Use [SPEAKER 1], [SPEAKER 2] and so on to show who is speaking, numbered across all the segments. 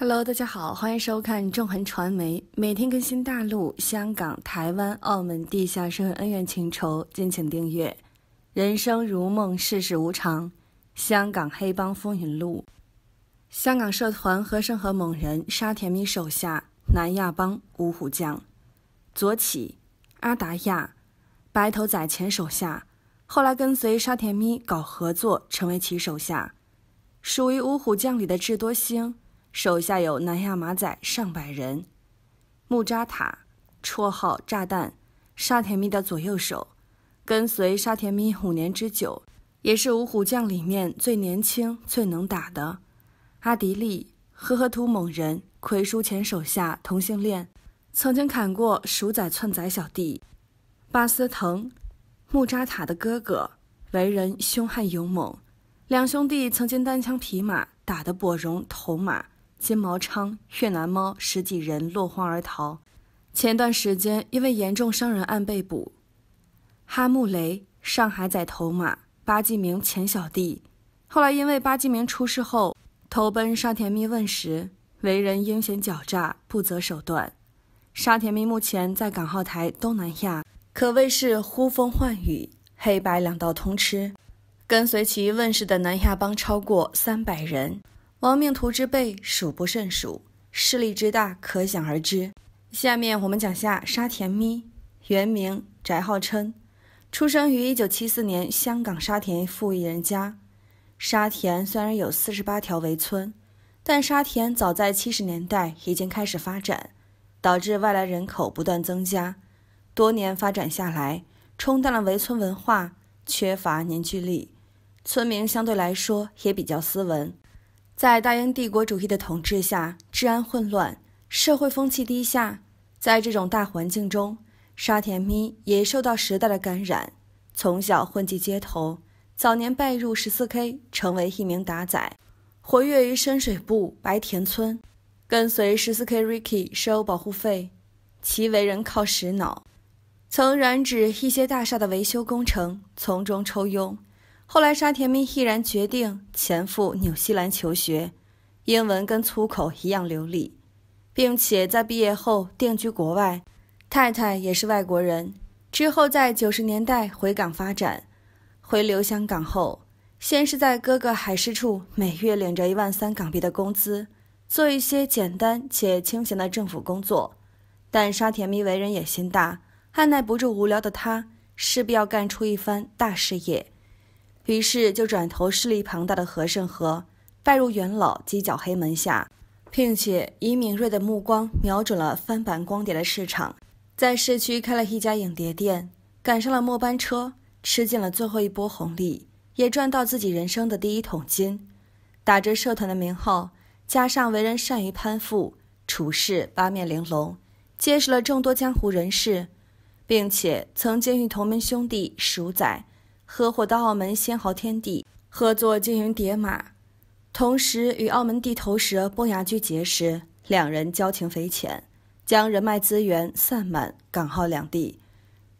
[SPEAKER 1] Hello，大家好，欢迎收看纵横传媒，每天更新大陆、香港、台湾、澳门地下社会恩怨情仇，敬请订阅。人生如梦，世事无常。香港黑帮风云录，香港社团和盛和猛人沙田咪手下南亚帮五虎将左起阿达亚白头仔前手下，后来跟随沙田咪搞合作，成为其手下，属于五虎将里的智多星。手下有南亚马仔上百人，穆扎塔，绰号炸弹，沙田咪的左右手，跟随沙田咪五年之久，也是五虎将里面最年轻、最能打的。阿迪力，赫图猛人，奎叔前手下同性恋，曾经砍过鼠仔、寸仔小弟。巴斯滕，穆扎塔的哥哥，为人凶悍勇猛，两兄弟曾经单枪匹马打得柏荣头马。金毛昌、越南猫十几人落荒而逃。前段时间因为严重伤人案被捕。哈木雷上海仔头马，巴继明前小弟。后来因为巴继明出事后，投奔沙田密问时，为人阴险狡诈，不择手段。沙田密目前在港、澳、台、东南亚可谓是呼风唤雨，黑白两道通吃。跟随其问世的南亚帮超过三百人。亡命徒之辈数不胜数，势力之大可想而知。下面我们讲下沙田咪，原名翟浩琛，出生于一九七四年，香港沙田富裕人家。沙田虽然有四十八条围村，但沙田早在七十年代已经开始发展，导致外来人口不断增加。多年发展下来，冲淡了围村文化，缺乏凝聚力，村民相对来说也比较斯文。在大英帝国主义的统治下，治安混乱，社会风气低下。在这种大环境中，沙田咪也受到时代的感染，从小混迹街头，早年拜入十四 K，成为一名打仔，活跃于深水埗白田村，跟随十四 K Ricky 收保护费。其为人靠实脑，曾染指一些大厦的维修工程，从中抽佣。后来，沙田咪毅然决定前赴纽西兰求学，英文跟粗口一样流利，并且在毕业后定居国外，太太也是外国人。之后，在九十年代回港发展，回流香港后，先是在哥哥海事处每月领着一万三港币的工资，做一些简单且清闲的政府工作。但沙田咪为人野心大，按耐不住无聊的他，势必要干出一番大事业。于是就转投势力庞大的和盛和，拜入元老犄角黑门下，并且以敏锐的目光瞄准了翻版光碟的市场，在市区开了一家影碟店，赶上了末班车，吃尽了最后一波红利，也赚到自己人生的第一桶金。打着社团的名号，加上为人善于攀附，处事八面玲珑，结识了众多江湖人士，并且曾经与同门兄弟鼠仔。合伙到澳门“仙豪天地”合作经营叠马，同时与澳门地头蛇崩牙驹结识，两人交情匪浅，将人脉资源散满港澳两地。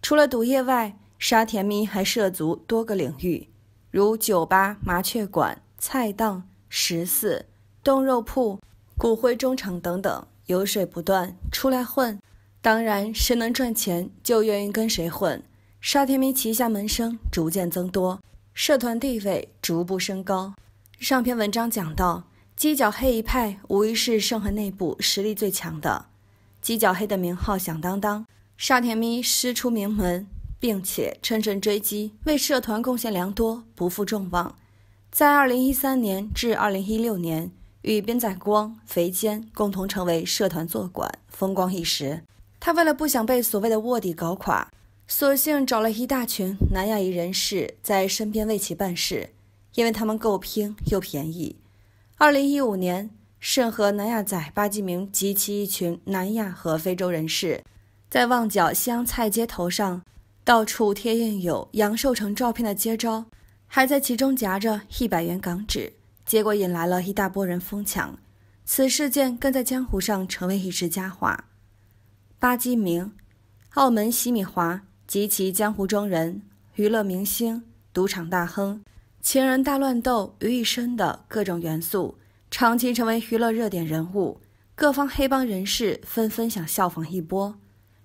[SPEAKER 1] 除了赌业外，沙田咪还涉足多个领域，如酒吧、麻雀馆、菜档、食肆、冻肉铺、骨灰中场等等，油水不断，出来混，当然谁能赚钱就愿意跟谁混。沙田咪旗下门生逐渐增多，社团地位逐步升高。上篇文章讲到，鸡脚黑一派无疑是圣痕内部实力最强的。鸡脚黑的名号响当当，沙田咪师出名门，并且乘胜追击，为社团贡献良多，不负众望。在2013年至2016年，与边仔光、肥坚共同成为社团坐馆，风光一时。他为了不想被所谓的卧底搞垮。索性找了一大群南亚裔人士在身边为其办事，因为他们够拼又便宜。二零一五年，圣和南亚仔巴基明及其一群南亚和非洲人士，在旺角香菜街头上，到处贴印有“杨寿成”照片的街招，还在其中夹着一百元港纸，结果引来了一大波人疯抢。此事件更在江湖上成为一时佳话。巴基明，澳门西米华。及其江湖中人、娱乐明星、赌场大亨、情人大乱斗于一身的各种元素，长期成为娱乐热点人物。各方黑帮人士纷纷想效仿一波。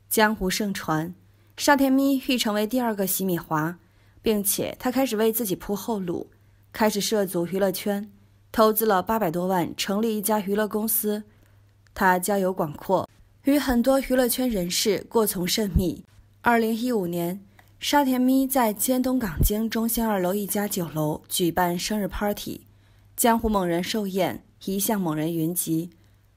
[SPEAKER 1] 江湖盛传沙田咪欲成为第二个洗米华，并且他开始为自己铺后路，开始涉足娱乐圈，投资了八百多万成立一家娱乐公司。他交友广阔，与很多娱乐圈人士过从甚密。二零一五年，沙田咪在尖东港京中心二楼一家酒楼举办生日 party，江湖猛人寿宴一向猛人云集，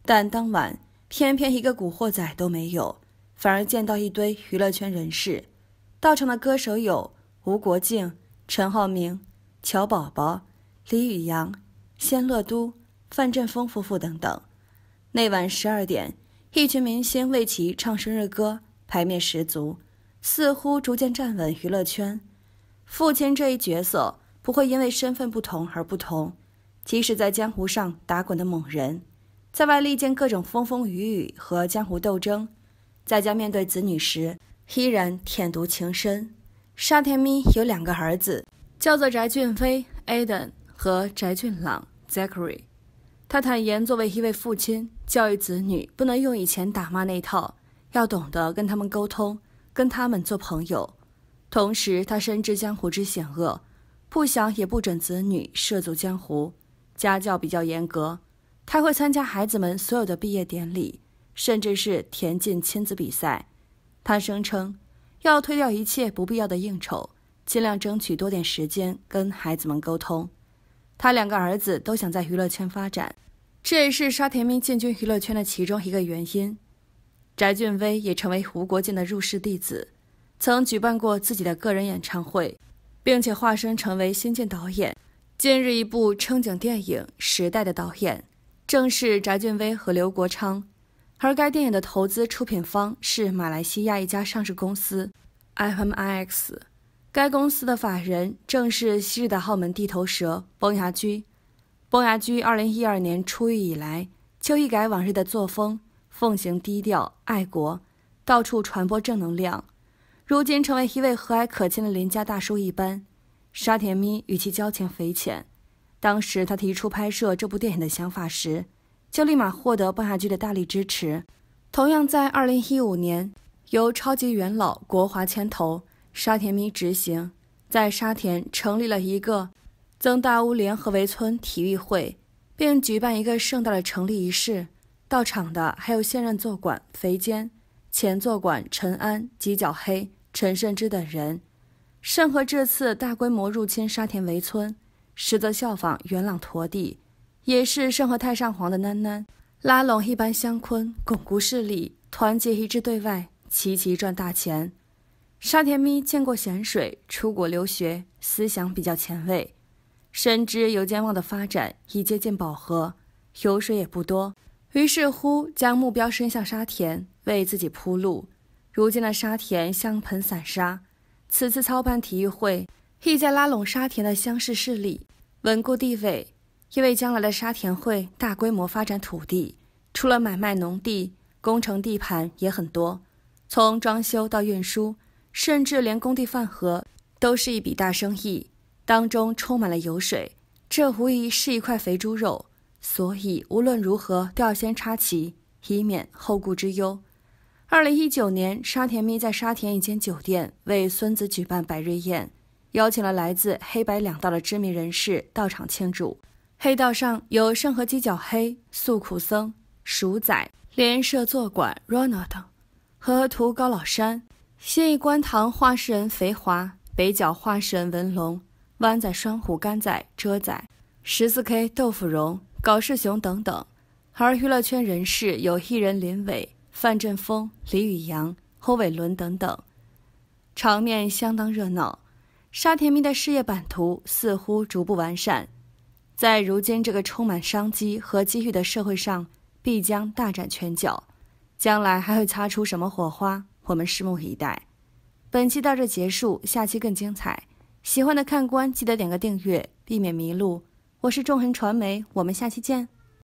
[SPEAKER 1] 但当晚偏偏一个古惑仔都没有，反而见到一堆娱乐圈人士。到场的歌手有吴国敬、陈浩明、乔宝宝、李雨阳、仙乐都、范振锋夫妇等等。那晚十二点，一群明星为其唱生日歌，排面十足。似乎逐渐站稳娱乐圈，父亲这一角色不会因为身份不同而不同。即使在江湖上打滚的猛人，在外历尽各种风风雨雨和江湖斗争，在家面对子女时依然舔犊情深。沙田咪有两个儿子，叫做翟俊飞 a d e n 和翟俊朗 （Zachary）。他坦言，作为一位父亲，教育子女不能用以前打骂那套，要懂得跟他们沟通。跟他们做朋友，同时他深知江湖之险恶，不想也不准子女涉足江湖，家教比较严格。他会参加孩子们所有的毕业典礼，甚至是田径亲子比赛。他声称要推掉一切不必要的应酬，尽量争取多点时间跟孩子们沟通。他两个儿子都想在娱乐圈发展，这也是沙田明进军娱乐圈的其中一个原因。翟俊威也成为胡国敬的入室弟子，曾举办过自己的个人演唱会，并且化身成为新晋导演。近日，一部撑景电影《时代的导演》正是翟俊威和刘国昌，而该电影的投资出品方是马来西亚一家上市公司 FMIX，该公司的法人正是昔日的澳门地头蛇崩牙驹。崩牙驹2012年出狱以来，就一改往日的作风。奉行低调爱国，到处传播正能量，如今成为一位和蔼可亲的邻家大叔一般。沙田咪与其交情匪浅，当时他提出拍摄这部电影的想法时，就立马获得棒球局的大力支持。同样在2015年，由超级元老国华牵头，沙田咪执行，在沙田成立了一个曾大屋联合围村体育会，并举办一个盛大的成立仪式。到场的还有现任坐馆肥坚、前坐馆陈安、吉角黑、陈胜之等人。盛和这次大规模入侵沙田围村，实则效仿元朗托地，也是盛和太上皇的囡囡，拉拢一般乡坤，巩固势力，团结一致对外，齐齐赚大钱。沙田咪见过咸水，出国留学，思想比较前卫，深知油尖旺的发展已接近饱和，油水也不多。于是乎，将目标伸向沙田，为自己铺路。如今的沙田像盆散沙，此次操办体育会，意在拉拢沙田的乡市势力，稳固地位。因为将来的沙田会大规模发展土地，除了买卖农地，工程地盘也很多，从装修到运输，甚至连工地饭盒都是一笔大生意，当中充满了油水。这无疑是一块肥猪肉。所以无论如何，都要先插旗，以免后顾之忧。二零一九年，沙田咪在沙田一间酒店为孙子举办百日宴，邀请了来自黑白两道的知名人士到场庆祝。黑道上有盛和基、角黑、素苦僧、鼠仔、连社坐馆 Ronald 等，和图高老山、新义官塘画室人肥华、北角画室人文龙、湾仔双虎甘仔、遮仔、十四 K 豆腐蓉。高世雄等等，而娱乐圈人士有艺人林伟、范振锋、李雨阳、侯伟伦等等，场面相当热闹。沙田蜜的事业版图似乎逐步完善，在如今这个充满商机和机遇的社会上，必将大展拳脚。将来还会擦出什么火花？我们拭目以待。本期到这结束，下期更精彩。喜欢的看官记得点个订阅，避免迷路。我是纵横传媒，我们下期见。